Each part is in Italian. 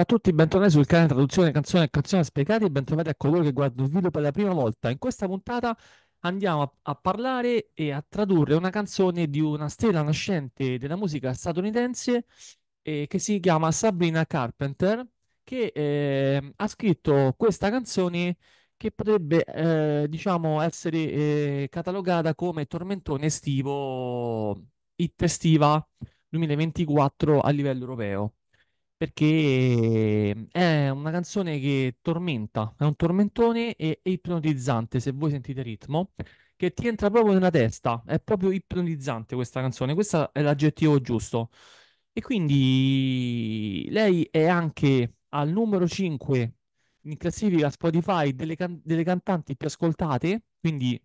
Ciao a tutti, bentornati sul canale Traduzione Canzone e Canzone Spiegati e bentrovati a coloro che guardano il video per la prima volta. In questa puntata andiamo a, a, parlare e a tradurre una canzone di una stella nascente della musica statunitense eh, che si chiama Sabrina Carpenter, che eh, ha scritto questa canzone che potrebbe, eh, diciamo, essere eh, catalogata come tormentone estivo, hit estiva 2024 a livello europeo perché mm, è una canzone che tormenta, è un tormentone e è ipnotizzante se voi sentite ritmo, che ti entra proprio nella testa, è proprio ipnotizzante questa canzone, questo è l'aggettivo giusto. E quindi lei è anche al numero 5 in classifica Spotify delle, can- delle cantanti più ascoltate, quindi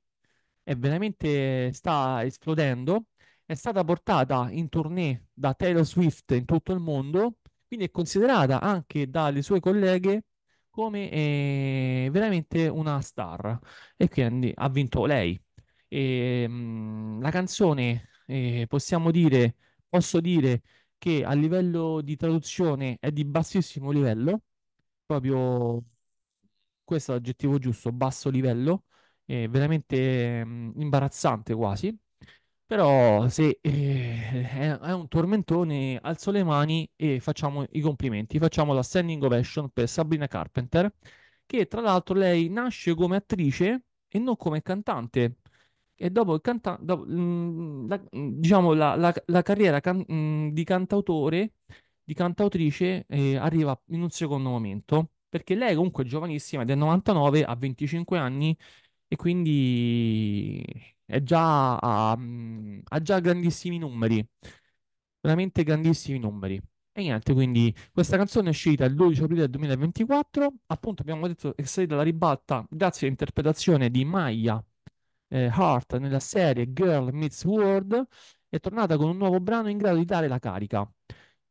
è veramente sta esplodendo. È stata portata in tournée da Taylor Swift in tutto il mondo quindi è considerata anche dalle sue colleghe come eh, veramente una star e quindi ha vinto lei. E, ehm, mh, la canzone, eh, possiamo dire, posso dire che a livello di traduzione è di bassissimo livello, proprio questo è l'aggettivo giusto, basso livello, è veramente mh, mm, imbarazzante quasi. Però se eh, è, un tormentone, alzo le mani e facciamo i complimenti. Facciamo la standing ovation per Sabrina Carpenter, che tra l'altro lei nasce come attrice e non come cantante. E dopo il cantante, mm, diciamo, la, la, la carriera can- mm, di cantautore, di cantautrice, eh, arriva in un secondo momento, perché lei comunque è giovanissima, del 99 a 25 anni, e quindi è già, ha, ha già grandissimi numeri, veramente grandissimi numeri. E niente, quindi questa canzone è uscita il 12 aprile 2024, appunto abbiamo detto che è salita alla ribalta grazie all'interpretazione di Maya eh, Hart nella serie Girl Meets World, è tornata con un nuovo brano in grado di dare la carica.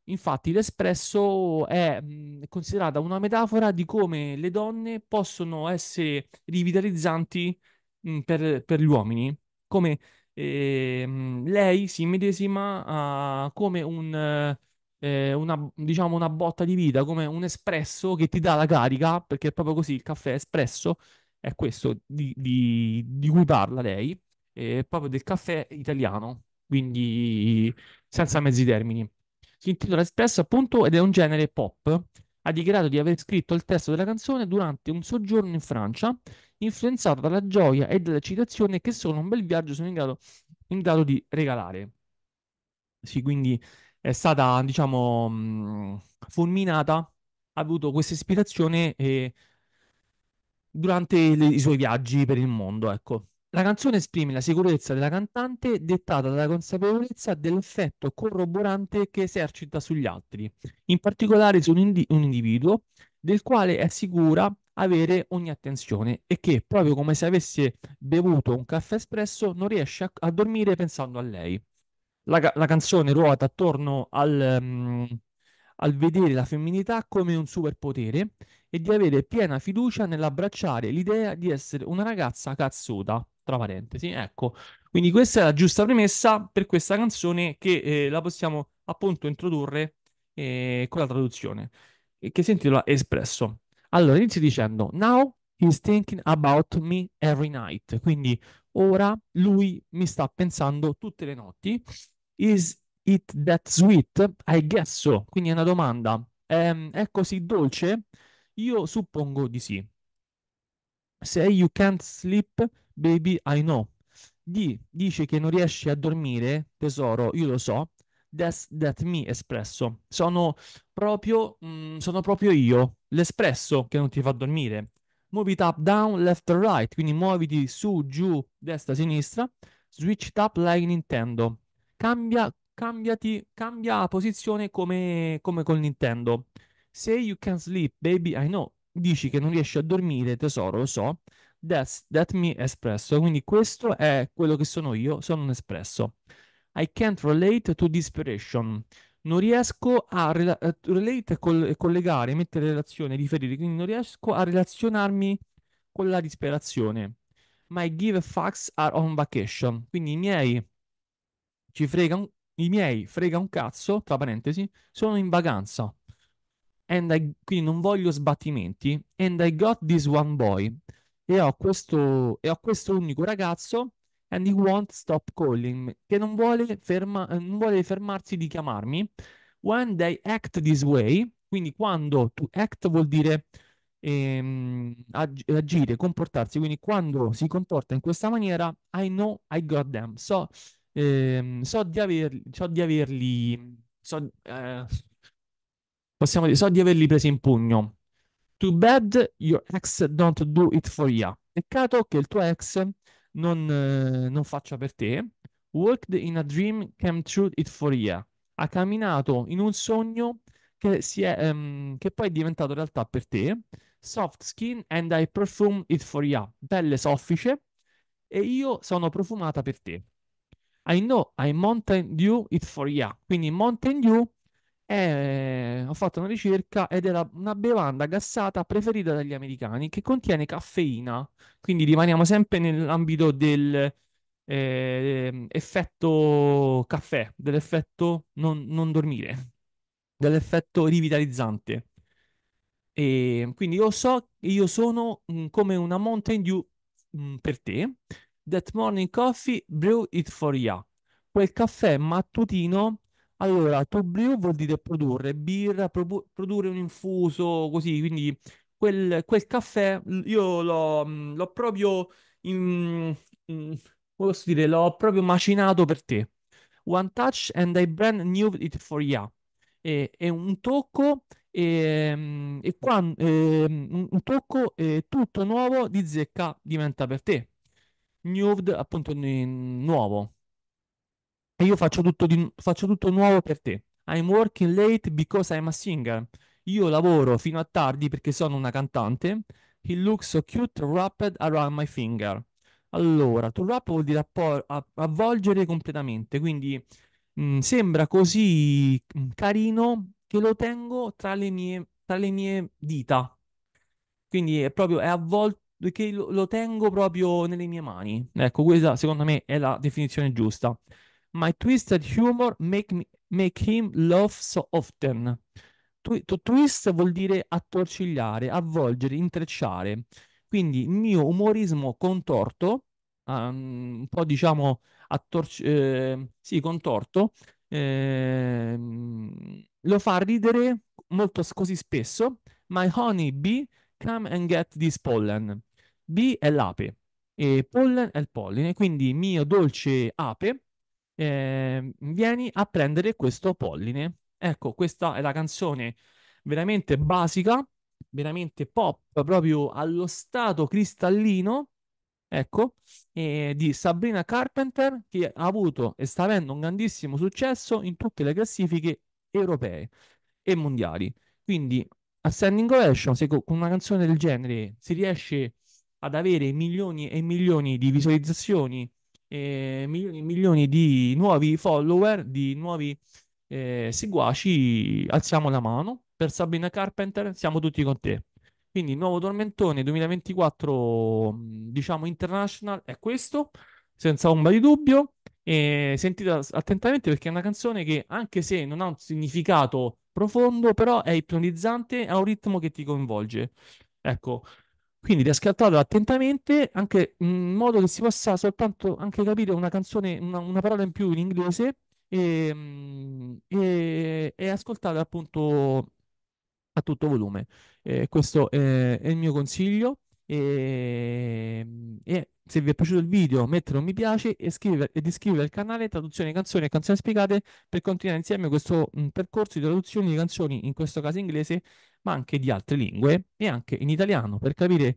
Infatti l'espresso è mh, mm, considerata una metafora di come le donne possono essere rivitalizzanti mh, mm, per, per gli uomini come ehm, lei si medesima uh, come un, eh, una, diciamo una botta di vita, come un espresso che ti dà la carica, perché è proprio così, il caffè espresso è questo di, di, di cui parla lei, eh, proprio del caffè italiano, quindi senza mezzi termini. Si intitola Espresso appunto ed è un genere pop ha dichiarato di aver scritto il testo della canzone durante un soggiorno in Francia influenzata dalla gioia e dall'eccitazione che solo un bel viaggio sono in grado, in grado di regalare. Sì, quindi è stata, diciamo, mh, mm, fulminata, ha avuto questa ispirazione e eh, durante le- i suoi viaggi per il mondo, ecco. La canzone esprime la sicurezza della cantante, dettata dalla consapevolezza dell'effetto corroborante che esercita sugli altri, in particolare su un, indi- un individuo del quale è sicura avere ogni attenzione e che proprio come se avesse bevuto un caffè espresso non riesce a, a dormire pensando a lei. La, la canzone ruota attorno al, um, al vedere la femminilità come un superpotere e di avere piena fiducia nell'abbracciare l'idea di essere una ragazza cazzuta, tra parentesi, ecco. Quindi questa è la giusta premessa per questa canzone che eh, la possiamo appunto introdurre eh, con la traduzione, che si intitola Espresso. Allora, inizi dicendo, now he's thinking about me every night. Quindi ora lui mi sta pensando tutte le notti. Is it that sweet? I guess so. Quindi è una domanda. Ehm, è così dolce? Io suppongo di sì. Say you can't sleep, baby, I know. D dice che non riesci a dormire, tesoro, io lo so. That's That Me Espresso. Sono proprio, mh, mm, sono proprio io, l'espresso che non ti fa dormire. Move it up, down, left right, quindi muoviti su, giù, destra, sinistra. Switch it up like Nintendo. Cambia, cambiati, cambia posizione come, come con Nintendo. Say you can sleep, baby, I know. Dici che non riesci a dormire, tesoro, lo so. That's that me espresso. Quindi questo è quello che sono io, sono un espresso. I can't relate to disperation. Non riesco a eh, relate, collegare, mettere relazione, riferire, quindi non riesco a relazionarmi con la disperazione. My give fucks are on vacation. Quindi i miei ci frega un, i miei frega un cazzo, tra parentesi, sono in vacanza. And I, quindi non voglio sbattimenti. And I got this one boy. E ho questo, e ho questo unico ragazzo and he won't stop calling me, che non vuole, ferma, non vuole fermarsi di chiamarmi. When they act this way, quindi quando to act vuol dire ehm, ag- agire, comportarsi, quindi quando si comporta in questa maniera, I know I got them, so, ehm, so, di, averli, so di averli, so, eh, possiamo dire, so di averli presi in pugno. Too bad your ex don't do it for you. Peccato che il tuo ex non, eh, non faccia per te. Worked in a dream came true it for you. Ha camminato in un sogno che, si è, um, che poi è diventato realtà per te. Soft skin and I perfume it for you. Pelle soffice e io sono profumata per te. I know I mountain dew it for you. Quindi mountain dew è, eh, ho fatto una ricerca ed era una bevanda gassata preferita dagli americani che contiene caffeina. Quindi rimaniamo sempre nell'ambito del eh, effetto caffè, dell'effetto non, non dormire, dell'effetto rivitalizzante. E quindi io so che io sono mm, come una Mountain Dew mm, per te. That morning coffee, brew it for ya. Quel caffè mattutino allora, to brew vuol dire produrre birra, propu- produrre un infuso, così, quindi quel, quel caffè io mm, l'ho, proprio, in, in, mm, posso dire, l'ho proprio macinato per te. One touch and I brand new it for ya. è un tocco, e, mm, e quando, e, un tocco e tutto nuovo di zecca diventa per te. Nude, appunto, nuovo e io faccio tutto, di, faccio tutto nuovo per te. I'm working late because I'm a singer. Io lavoro fino a tardi perché sono una cantante. He looks so cute wrapped around my finger. Allora, to wrap vuol dire appor- a- avvolgere completamente, quindi mh, mm, sembra così mm, carino che lo tengo tra le mie, tra le mie dita. Quindi è proprio è avvolto che lo, lo tengo proprio nelle mie mani. Ecco, questa secondo me è la definizione giusta. My twisted humor make, me, make him laugh so often. twist vuol dire attorcigliare, avvolgere, intrecciare. Quindi il mio umorismo contorto, um, un po' diciamo attorci- eh, sì, contorto, eh, lo fa ridere molto così spesso. My honey bee, come and get this pollen. Bee è l'ape e pollen è il polline, quindi mio dolce ape eh, vieni a prendere questo polline. Ecco, questa è la canzone veramente basica, veramente pop, proprio allo stato cristallino, ecco, eh, di Sabrina Carpenter, che ha avuto e sta avendo un grandissimo successo in tutte le classifiche europee e mondiali. Quindi a Standing Ovation, se con una canzone del genere si riesce ad avere milioni e milioni di visualizzazioni eh, milioni e milioni di nuovi follower, di nuovi eh, seguaci, alziamo la mano. Per Sabrina Carpenter siamo tutti con te. Quindi il nuovo tormentone 2024, mm, diciamo, international è questo, senza ombra di dubbio. E sentite attentamente perché è una canzone che, anche se non ha un significato profondo, però è ipnotizzante, ha un ritmo che ti coinvolge. Ecco, quindi riscattatelo attentamente, anche in modo che si possa soltanto anche capire una canzone, una, una parola in più in inglese ehm, e, e, e ascoltate appunto a tutto volume. Eh, questo è, è, il mio consiglio. E, ehm, e, se vi è piaciuto il video, mettere un mi piace e, scrive, ed iscrivervi al canale Traduzione Canzoni e Canzoni Spiegate per continuare insieme questo mm, percorso di traduzione di canzoni, in questo caso inglese, ma anche di altre lingue e anche in italiano per capire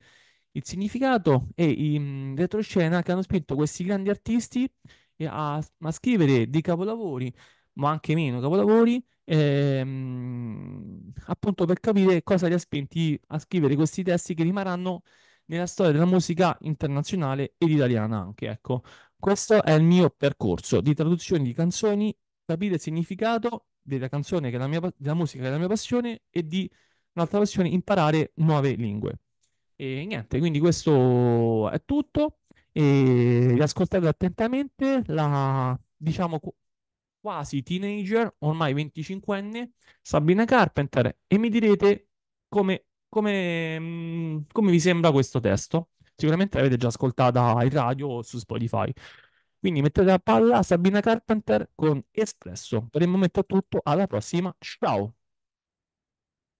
il significato e in mm, retroscena che hanno spinto questi grandi artisti eh, a, a scrivere dei capolavori, ma anche meno capolavori, ehm, appunto per capire cosa li ha spinti a scrivere questi testi che rimarranno nella storia della musica internazionale ed italiana anche, ecco. Questo è il mio percorso di traduzione di canzoni, capire il significato della canzone che è la mia, della musica che è la mia passione e di un'altra passione, imparare nuove lingue. E niente, quindi questo è tutto. E riascoltate attentamente la, diciamo, quasi teenager, ormai 25enne, Sabina Carpenter, e mi direte come, come, mm, come vi sembra questo testo. Sicuramente l'avete già ascoltata in radio o su Spotify. Quindi mettete a palla Sabina Carpenter con Espresso. Per il momento è tutto, alla prossima, ciao!